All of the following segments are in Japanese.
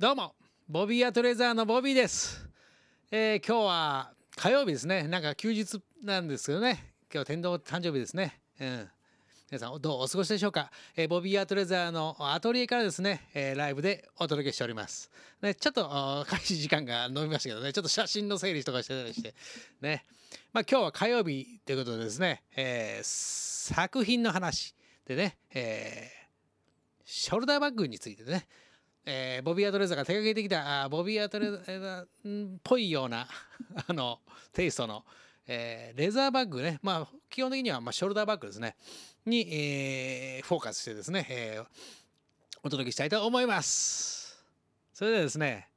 どうもボビーアトレザーのボビーです、えー、今日は火曜日ですねなんか休日なんですけどね今日天童誕生日ですねうん皆さんどうお過ごしでしょうか、えー、ボビーアトレザーのアトリエからですね、えー、ライブでお届けしております、ね、ちょっと開始時間が伸びましたけどねちょっと写真の整理とかしてたりしてねまあ今日は火曜日ということでですね、え作品の話でね、えショルダーバッグについてねえー、ボビー・アトレザが手掛けてきたあボビー・アトレザっぽいような あのテイストの、えー、レザーバッグね、まあ、基本的には、まあ、ショルダーバッグですねに、えー、フォーカスしてですね、えー、お届けしたいと思いますそれではですね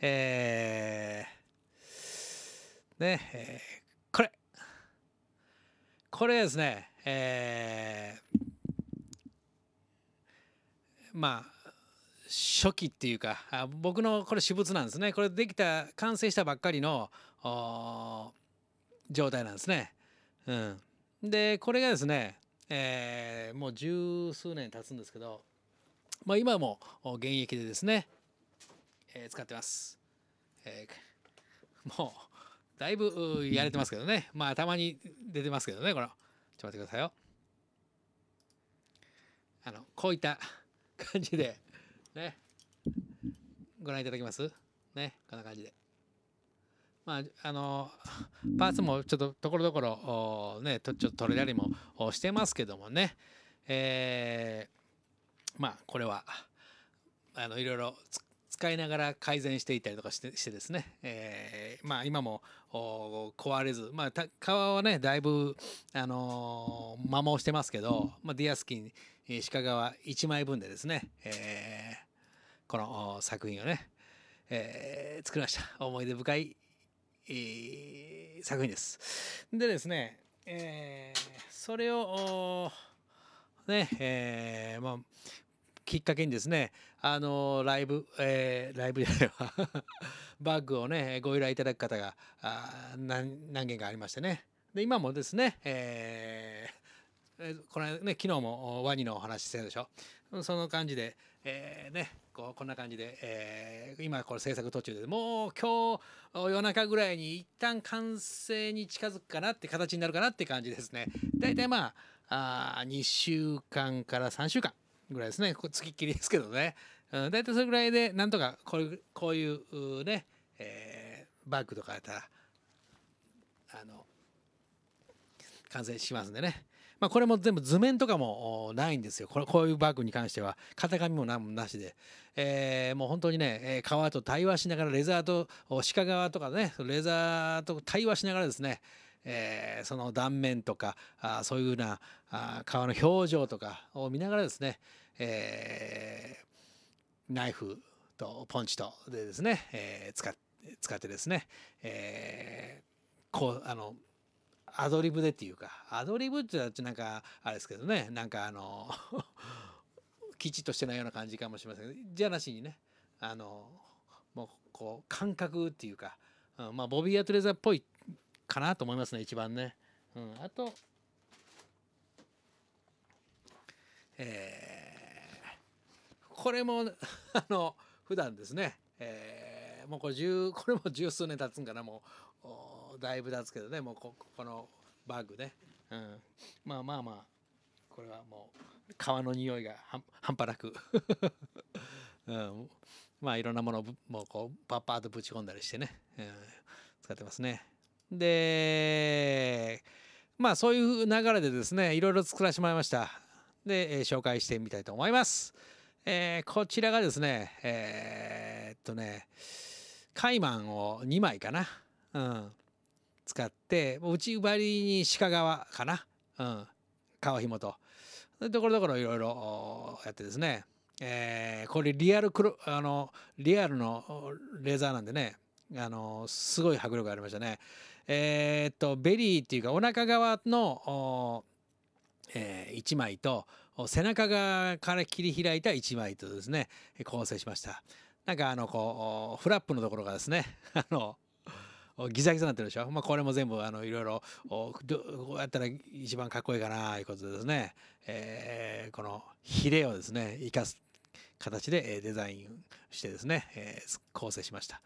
えー、ね、えー、これこれですねえー、まあ初期っていうかあ僕のこれ私物なんですねこれできた完成したばっかりの状態なんですね。うん、でこれがですね、えー、もう十数年経つんですけど、まあ、今も現役でですね、えー、使ってます。えー、もうだいぶやれてますけどねまあたまに出てますけどねこれちょっと待ってくださいよ。あのこういった感じで。ね。ご覧いただけますね。こんな感じで。まあ、あのパーツもちょっとところどころねちょっと取れたりもしてますけどもね、えー、まあこれはあのいろいろ使いながら改善していったりとかしてしてですね、えー、まあ今も壊れず、まあ、皮はねだいぶ、あのー、摩耗してますけど、まあ、ディアスキン鹿革1枚分でですね、えーこの作品をね、えー、作りました思い出深い、えー、作品ですでですね、えー、それをねえー、まあきっかけにですねあのライブ、えー、ライブじゃないわ バッグをねご依頼いただく方があ何件かありましてねで今もですね、えーえー、この間ね昨日もワニのお話してたでしょその感じで、えー、ねこうこんな感じで、えー、今これ制作途中でもう今日夜中ぐらいに一旦完成に近づくかなって形になるかなって感じですね大体まああ2週間から3週間ぐらいですねつきっきりですけどね、うん、大体それぐらいでなんとかこういうこういうね、えー、バッグとかやったらあの完成しますんでね。まあ、これも全部図面とかもないんですよ。これこういうバッグに関しては、型紙も何もなしで。えー、もう本当にね、川と対話しながら、レザーと鹿革とかね、レザーと対話しながらですね、えー、その断面とかあそういうふうなあ川の表情とかを見ながらですね、えー、ナイフとポンチとでですね、えー、使っ使ってですね、えー、こうあのアドリブでっていうかアドリブってなんかあれですけどねなんかあの きちっとしてないような感じかもしれませんけどじゃなしにねあのもうこう感覚っていうか、うん、まあボビー・アトレザーっぽいかなと思いますね一番ね。うん、あと、えー、これも あの普段ですね、えー、もうこれ十これも十数年経つんかなもうもうだいぶ経つけどねもうここのバッグね、うん、まあまあまあこれはもう皮の匂いが半端なく うん、まあいろんなものをもうこうパッパーとぶち込んだりしてね、うん、使ってますねでまあそういう流れでですねいろいろ作らせてもらいましたで、え紹介してみたいと思います、えー、こちらがですねえー、っとねカイマンを2枚かなうん使ってう内張りに鹿側かな、うん、川紐とところどころいろいろやってですね、えー、これリアル黒あのリアルのレーザーなんでねあのすごい迫力ありましたね。えー、っとベリーっていうかお腹側の、えー、一枚と背中側から切り開いた一枚とですね構成しました。なんかあのこうフラップのところがですね あのギザギザになってるでしょ、まあ、これも全部あのいろいろこうやったら一番かっこいいかないうことでですね、えー、このヒレをですね生かす形でデザインしてですね、えー、構成しました。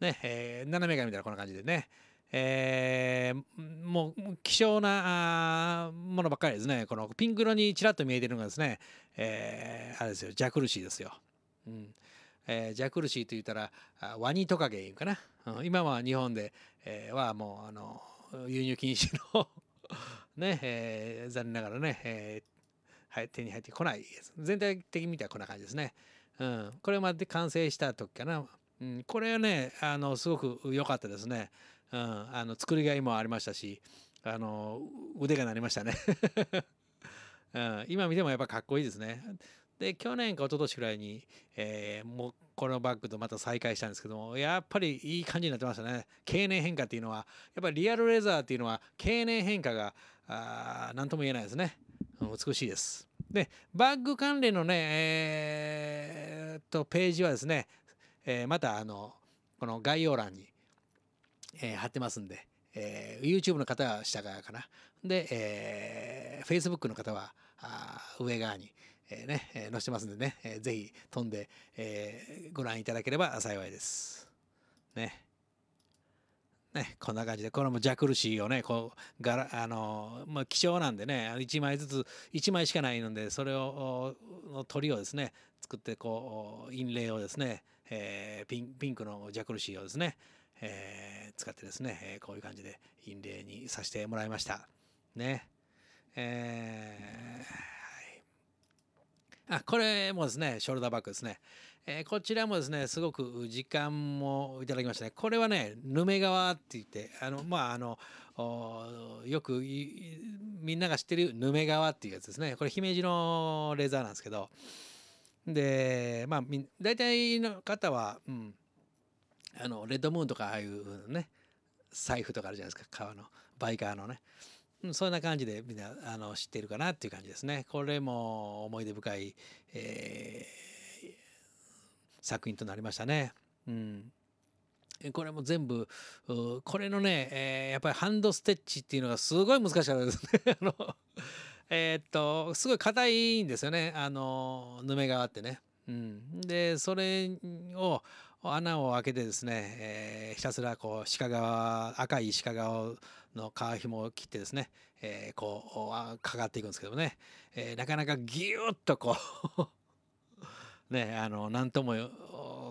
ねえー、斜めがみたいなこんな感じでね、えー、もう希少なものばっかりですねこのピンク色にちらっと見えてるのがですね、えー、あれですよジャクルシーですよ。うんえー、ジャクルシーと言ったらワニトカゲいうかな、うん、今は日本で、えー、はもうあの輸入禁止の ね、えー、残念ながらね、えー、はい、手に入ってこない全体的にはこんな感じですね、うん、これまで完成した時かな、うん、これはねあのすごく良かったですね、うん、あの作りがいもありましたしあの腕が鳴りましたね うん、今見てもやっぱかっこいいですね。で去年か一昨年くらいに、えー、もうこのバッグとまた再開したんですけどもやっぱりいい感じになってましたね経年変化っていうのはやっぱりリアルレザーっていうのは経年変化が何とも言えないですね美しいですでバッグ関連のねえー、っとページはですね、えー、またあのこの概要欄に、え貼ってますんで、え YouTube の方は下側かなで、え Facebook の方は上側にえー、ね、えー、載せてますんでね、えー、ぜひ飛んで、えー、ご覧いただければ幸いです。ね。ね、こんな感じで、これもジャクルシーをね、こう、柄、あの、まあ、貴重なんでね、1枚ずつ、1枚しかないので、それを、の鳥をですね、作って、こう、陰霊をですね、えー、ピンピンクのジャクルシーをですね、えー、使ってですね、えー、こういう感じで陰霊にさせてもらいました。ね。えーあこれもですねショルダーバッグですね、えー、こちらもですねすごく時間もいただきましたねこれはねヌメ革って言ってあのまああのよくみんなが知ってるヌメ革っていうやつですねこれ姫路のレザーなんですけどでまあ大体の方は、うん、あのレッドムーンとかああいうね財布とかあるじゃないですか革のバイカーのねそんな感じでみんなあの知っているかなっていう感じですね。これも思い出深い、えー、作品となりましたね。うん、これも全部これのね、えー、やっぱりハンドステッチっていうのがすごい難しかったですね。あのえー、っとすごい硬いんですよねあのぬめがあってね。うん、でそれを穴を開けてですね、えー、ひたすらこう鹿革赤い鹿革をの皮紐を切ってですね、えー、こうかかっていくんですけどもね、えー、なかなかギュッとこう ねあの何とも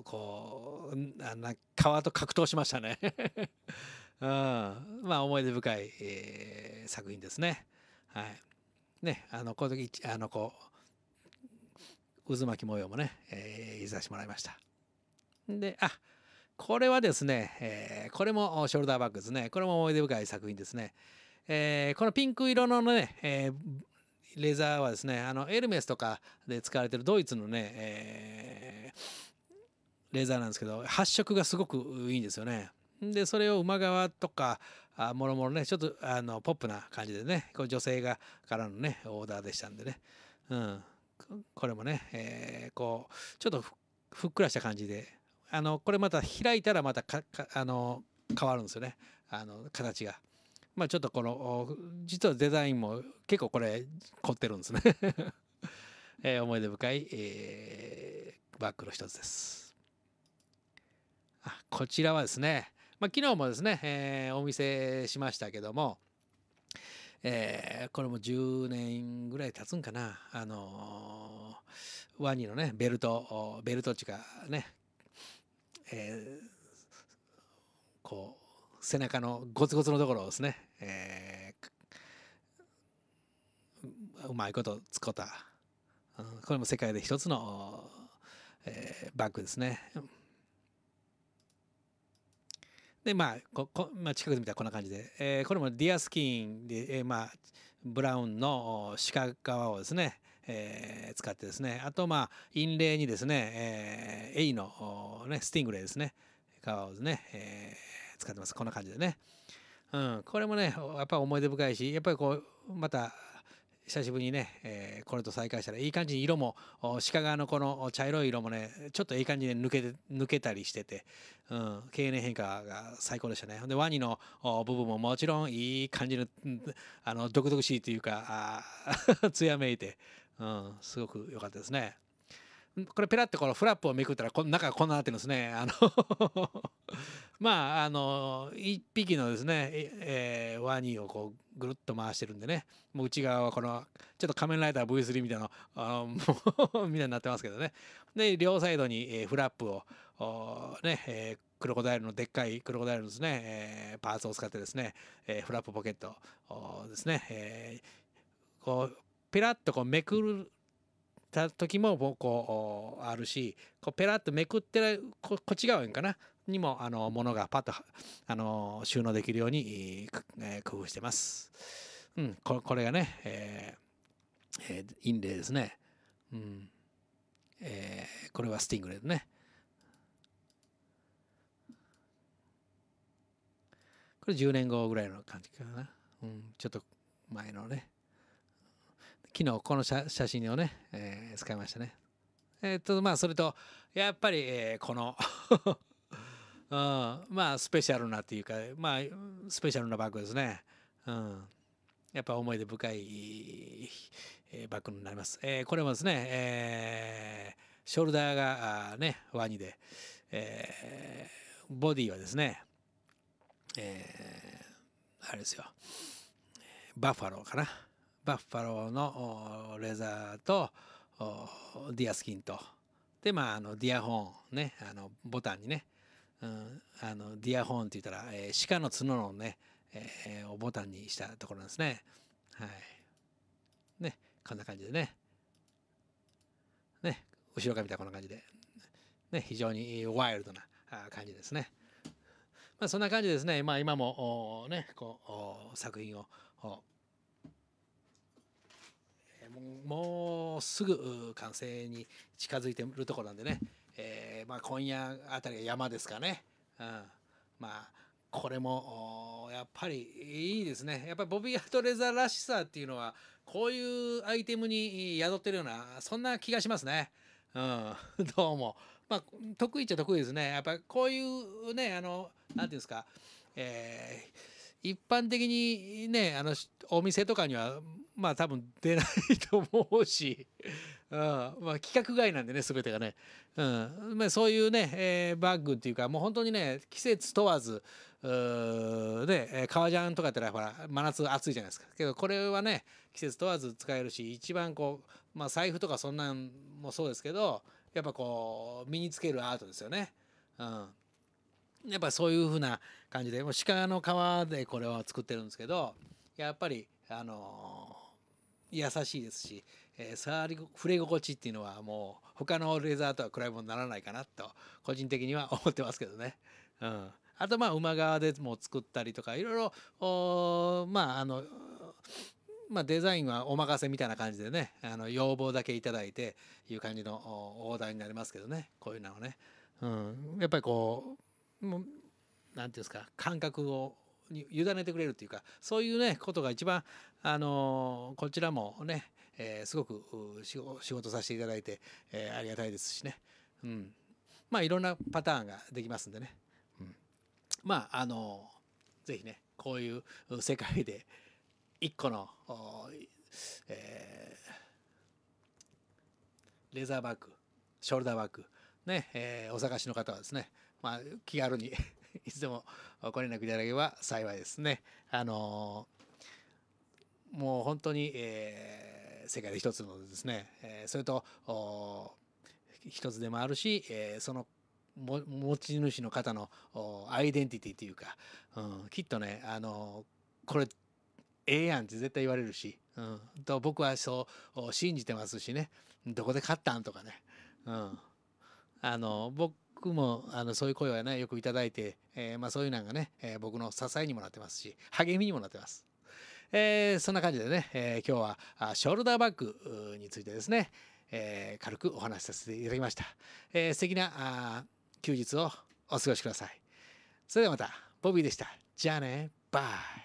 こうあな皮と格闘しましたね うん、まあ思い出深い、えー、作品ですね。はい、ねあのこの時あのこう渦巻き模様もね、えー、いざしてもらいました。であこれはですね、えー、これもショルダーバッグですね。これも思い出深い作品ですね。えー、このピンク色のね、えー、レザーはですね、あのエルメスとかで使われてるドイツのね、えレザーなんですけど、発色がすごくいいんですよね。で、それを馬側とか、あもろもろね、ちょっとあのポップな感じでね、こう女性がからのね、オーダーでしたんでね。うん。これもね、えこう、ちょっとふっくらした感じであのこれまた開いたらまたかかあの変わるんですよねあの形が。まあちょっとこの実はデザインも結構これ凝ってるんですね えー、思い出深い、えー、バッグの一つです。あこちらはですね、まあ、昨日もですね、えー、お見せしましたけども、えー、これも10年ぐらい経つんかな、あのー、ワニのね、ベルト、ベルトっていうかね、えー、こう背中のゴツゴツのところをですね、えー、うまいこと使った、うん、これも世界で一つの、えー、バッグですね。でまあここ、まあ、近くで見たらこんな感じで、えー、これもディアスキンで、えーまあ、ブラウンの鹿革をですね、えー、使ってですねあとまあ陰霊にですね、えー、エイの、ね、スティングレイですね皮をですね、えー、使ってますこんな感じでね、うん、これもねやっぱ思い出深いしやっぱりこうまた久しぶりにね、えー、これと再会したらいい感じに色も鹿側のこの茶色い色もねちょっといい感じで抜けて抜けたりしてて、うん、経年変化が最高でしたねでワニの部分ももちろんいい感じのあの独々しいというかあ 艶めいて、うん、すごく良かったですね。これペラってこのフラップをめくったらこ中がこんななってるんですね。あの まああの1匹のですね、えー、ワニをこうぐるっと回してるんでねもう内側はこのちょっと仮面ライダー V3 みたいなあの みたいになってますけどね。で両サイドに、えフラップをね、えークロコダイルのでっかいクロコダイルのですね、えー、パーツを使ってですね、えー、フラップポケットですね、えー、こうペラッとこうめくるた時もこうあるしこうペラッとめくってこっち側んかなにもあの物がパッとあの収納できるように、え工夫してます。うん、ここれがね、えーえー、インレイですね。うんえー、これはスティングレーですね。これ10年後ぐらいの感じかな。うん、ちょっと前のね。昨日この写真をね、えー、使いましたね。えー、っとまあそれとやっぱり、えー、この うん、まあスペシャルなっていうかまあスペシャルなバッグですね。うん、やっぱ思い出深い、えー、バッグになります。えー、これもですね、えー、ショルダーがねワニで、えー、ボディはですね、えー、あれですよバッファローかな。バッファローのレザーとディアスキンとでまああのディアホーンねあのボタンにね、うん、あのディアホーンって言ったら、えー、鹿の角のね、えー、をボタンにしたところなんですねはいねこんな感じでねね後ろから見たらこんな感じで、ね、非常にワイルドな感じですね。まあ、そんな感じですね、まあ、今もねこう作品をもうすぐ完成に近づいてるところなんでね、えー、まあ、今夜あたりが山ですかね、うん、まあこれもやっぱりいいですねやっぱりボビー・アトレザーらしさっていうのはこういうアイテムに宿ってるようなそんな気がしますね。うん、どうも。まあ、得意っちゃ得意ですね。やっぱこういうね、あの、何て言うんですか、えー一般的にねあのお店とかにはまあ多分出ないと思うし、うんまあ、規格外なんでね全てがね、うんまあ、そういうね、えー、バッグっていうかもう本当にね季節問わずで革ジャンとかってほら真夏暑いじゃないですかけどこれはね季節問わず使えるし一番こう、まあ、財布とかそんなんもそうですけどやっぱこう身につけるアートですよね。うんやっぱそういうふうな感じでもう鹿の皮でこれは作ってるんですけどやっぱりあの優しいですし、えー、触り触れ心地っていうのはもう他のレザーとは比べ物にならないかなと個人的には思ってますけどね。うん、あとまあ馬側でも作ったりとかいろいろまああのまあ、デザインはお任せみたいな感じでねあの要望だけ頂いていう感じのオーダーになりますけどねこういうのはね、うん、やっぱりこもうなんていうんですか感覚をに委ねてくれるというかそういうねことが一番あのこちらもね、えー、すごく仕事させていただいて、えー、ありがたいですしね、うん、まあいろんなパターンができますんでね、うん、まああの是非ねこういう世界で一個の、えー、レザーバッグショルダーバッグね、えー、お探しの方はですねまあ、気軽に いつでもご連絡いただければ幸いですね。あのー、もう本当に、えー、世界で一つのですね、えー、それと一つでもあるし、えー、その持ち主の方のアイデンティティというか、うん、きっとね、あのこれええやんって絶対言われるし、うん、と僕はそう信じてますしねどこで買ったんとかね、うん、あの僕僕もあのそういう声はねよくいただいて、えー、まあ、そういうのがね、えー、僕の支えにもなってますし励みにもなってます。えー、そんな感じでね、え今日はショルダーバッグについてですね、え軽くお話しさせていただきました。え素敵な休日をお過ごしください。それではまた、ボビーでした。じゃあね、バイ。